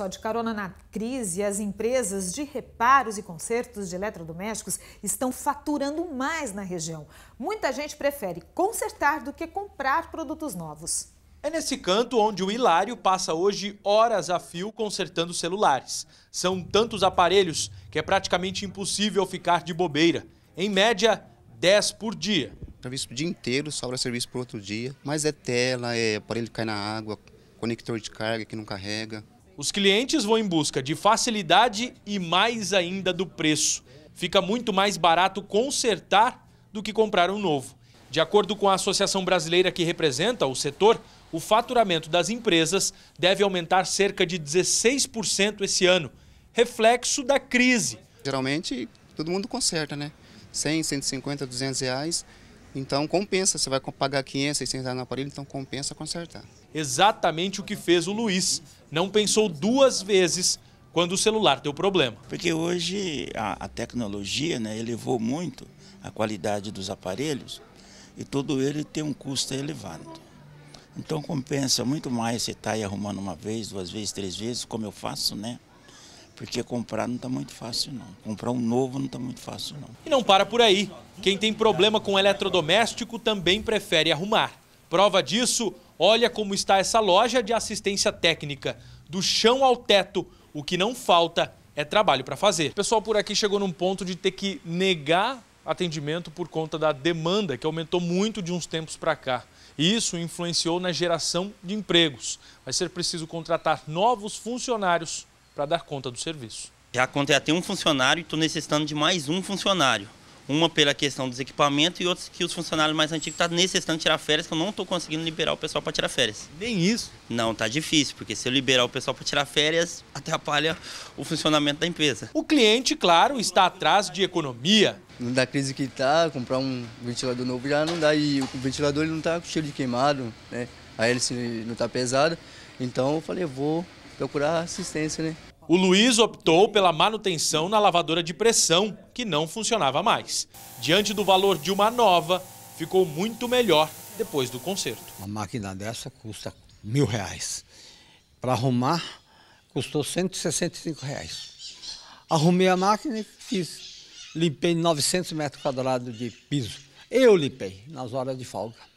Só de carona na crise, as empresas de reparos e consertos de eletrodomésticos estão faturando mais na região. Muita gente prefere consertar do que comprar produtos novos. É nesse canto onde o Hilário passa hoje horas a fio consertando celulares. São tantos aparelhos que é praticamente impossível ficar de bobeira. Em média, 10 por dia. Serviço o dia inteiro, sobra serviço para outro dia. Mas é tela, é aparelho que cai na água, conector de carga que não carrega. Os clientes vão em busca de facilidade e mais ainda do preço. Fica muito mais barato consertar do que comprar um novo. De acordo com a associação brasileira que representa o setor, o faturamento das empresas deve aumentar cerca de 16% esse ano, reflexo da crise. Geralmente, todo mundo conserta, né? 100, 150, 200 reais. Então compensa, você vai pagar 500, 600 reais no aparelho, então compensa consertar. Exatamente o que fez o Luiz. Não pensou duas vezes quando o celular deu problema. Porque hoje a, a tecnologia né, elevou muito a qualidade dos aparelhos e todo ele tem um custo elevado. Então compensa muito mais você estar tá aí arrumando uma vez, duas vezes, três vezes, como eu faço, né? Porque comprar não está muito fácil, não. Comprar um novo não está muito fácil, não. E não para por aí. Quem tem problema com eletrodoméstico também prefere arrumar. Prova disso, olha como está essa loja de assistência técnica. Do chão ao teto, o que não falta é trabalho para fazer. O pessoal por aqui chegou num ponto de ter que negar atendimento por conta da demanda, que aumentou muito de uns tempos para cá. E isso influenciou na geração de empregos. Vai ser preciso contratar novos funcionários para dar conta do serviço. Já contratei é um funcionário e estou necessitando de mais um funcionário. Uma pela questão dos equipamentos e outra que os funcionários mais antigos estão tá necessitando tirar férias, que eu não estou conseguindo liberar o pessoal para tirar férias. Nem isso? Não, tá difícil, porque se eu liberar o pessoal para tirar férias, atrapalha o funcionamento da empresa. O cliente, claro, está atrás de economia. Não dá crise que está, comprar um ventilador novo já não dá. E o ventilador ele não está com cheiro de queimado, né? A hélice não está pesada. Então eu falei, vou procurar assistência, né? O Luiz optou pela manutenção na lavadora de pressão, que não funcionava mais. Diante do valor de uma nova, ficou muito melhor depois do conserto. Uma máquina dessa custa mil reais. Para arrumar, custou 165 reais. Arrumei a máquina e fiz. Limpei 900 metros quadrados de piso. Eu limpei nas horas de folga.